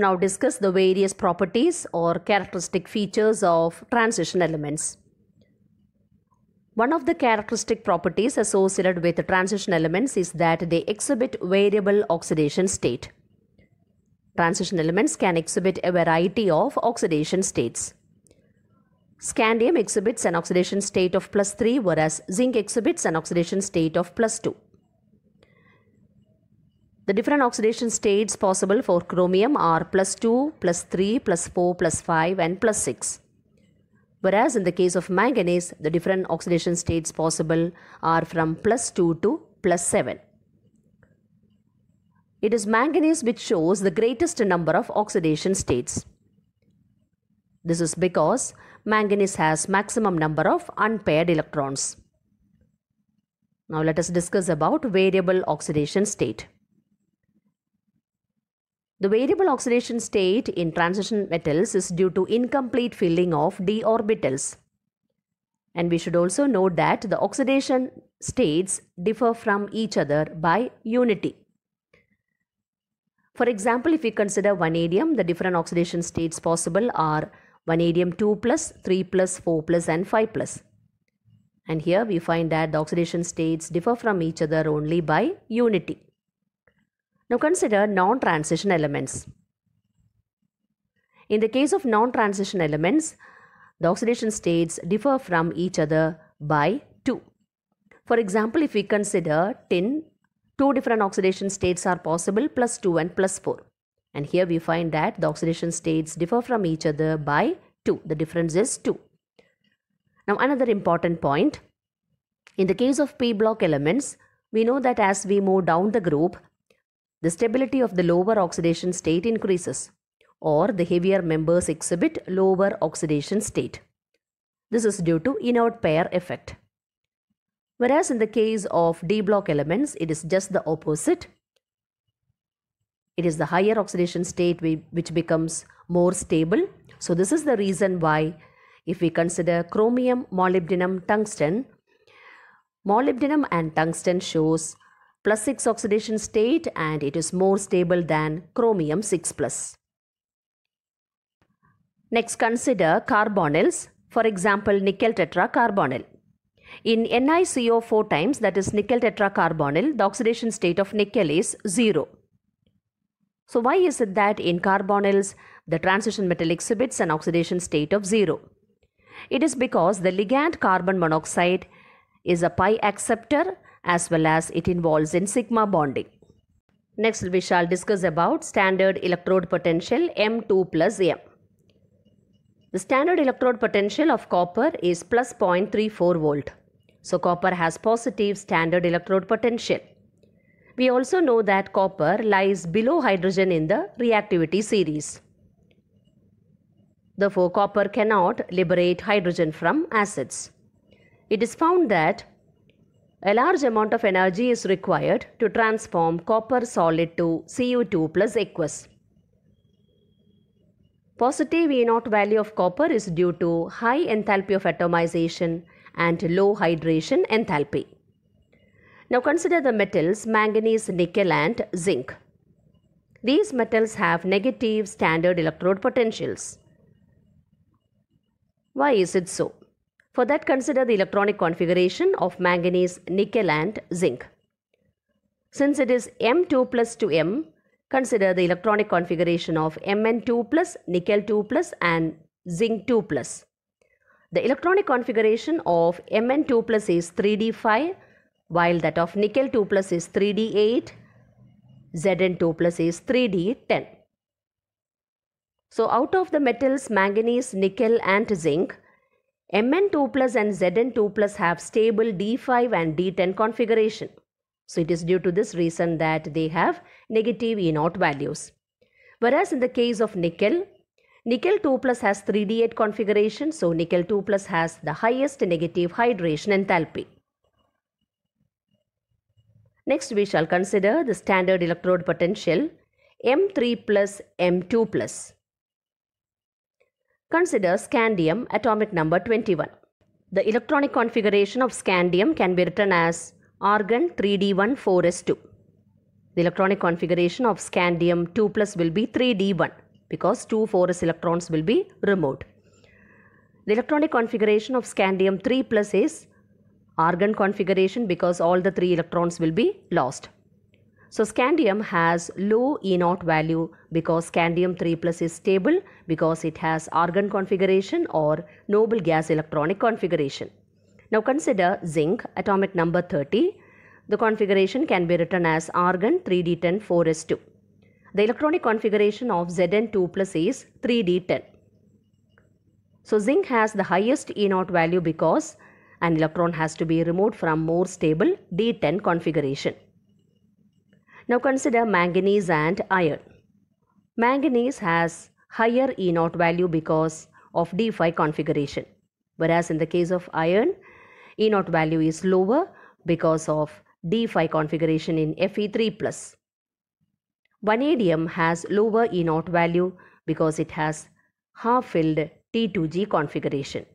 now discuss the various properties or characteristic features of transition elements. One of the characteristic properties associated with transition elements is that they exhibit variable oxidation state. Transition elements can exhibit a variety of oxidation states. Scandium exhibits an oxidation state of plus 3 whereas zinc exhibits an oxidation state of plus 2. The different oxidation states possible for chromium are plus 2, plus 3, plus 4, plus 5 and plus 6. Whereas in the case of manganese, the different oxidation states possible are from plus 2 to plus 7. It is manganese which shows the greatest number of oxidation states. This is because manganese has maximum number of unpaired electrons. Now let us discuss about variable oxidation state. The variable oxidation state in transition metals is due to incomplete filling of d orbitals. And we should also note that the oxidation states differ from each other by unity. For example, if we consider vanadium, the different oxidation states possible are vanadium 2 plus, 3 plus, 4 plus and 5 plus. And here we find that the oxidation states differ from each other only by unity. Now consider non-transition elements. In the case of non-transition elements, the oxidation states differ from each other by 2. For example, if we consider tin, two different oxidation states are possible plus 2 and plus 4. And here we find that the oxidation states differ from each other by 2. The difference is 2. Now another important point. In the case of p block elements, we know that as we move down the group, the stability of the lower oxidation state increases or the heavier members exhibit lower oxidation state. This is due to inert pair effect. Whereas in the case of D block elements, it is just the opposite. It is the higher oxidation state which becomes more stable. So this is the reason why if we consider chromium, molybdenum, tungsten, molybdenum and tungsten shows plus 6 oxidation state and it is more stable than chromium 6 plus. Next consider carbonyls, for example nickel tetracarbonyl. In NiCO4 times that is nickel tetracarbonyl, the oxidation state of nickel is 0. So why is it that in carbonyls the transition metal exhibits an oxidation state of 0? It is because the ligand carbon monoxide is a pi acceptor as well as it involves in sigma bonding. Next we shall discuss about standard electrode potential M2 plus M. The standard electrode potential of copper is plus 0.34 volt. So copper has positive standard electrode potential. We also know that copper lies below hydrogen in the reactivity series. Therefore, copper cannot liberate hydrogen from acids. It is found that a large amount of energy is required to transform copper solid to CO2 plus aqueous. Positive E0 value of copper is due to high enthalpy of atomization and low hydration enthalpy. Now consider the metals manganese, nickel and zinc. These metals have negative standard electrode potentials. Why is it so? For that, consider the electronic configuration of manganese, nickel and zinc. Since it is M2 plus 2M, consider the electronic configuration of Mn2 plus, nickel 2 plus and zinc 2 plus. The electronic configuration of Mn2 plus is 3D5 while that of nickel 2 plus is 3D8, Zn2 plus is 3D10. So out of the metals manganese, nickel and zinc, Mn2 plus and Zn2 plus have stable D5 and D10 configuration. So it is due to this reason that they have negative E0 values. Whereas in the case of nickel, nickel 2 plus has 3D8 configuration. So nickel 2 plus has the highest negative hydration enthalpy. Next we shall consider the standard electrode potential M3 plus M2 plus. Consider scandium atomic number 21. The electronic configuration of scandium can be written as argon 3 d one 4s 2 The electronic configuration of scandium 2 plus will be 3D1 because 2 4s electrons will be removed. The electronic configuration of scandium 3 plus is argon configuration because all the 3 electrons will be lost. So scandium has low E0 value because scandium 3 plus is stable because it has argon configuration or noble gas electronic configuration. Now consider zinc atomic number 30. The configuration can be written as argon 3d10 4s2. The electronic configuration of Zn2 plus is 3d10. So zinc has the highest E0 value because an electron has to be removed from more stable d10 configuration. Now consider manganese and iron. Manganese has higher E0 value because of D5 configuration. Whereas in the case of iron, E0 value is lower because of D5 configuration in Fe3+. Vanadium has lower E0 value because it has half-filled T2G configuration.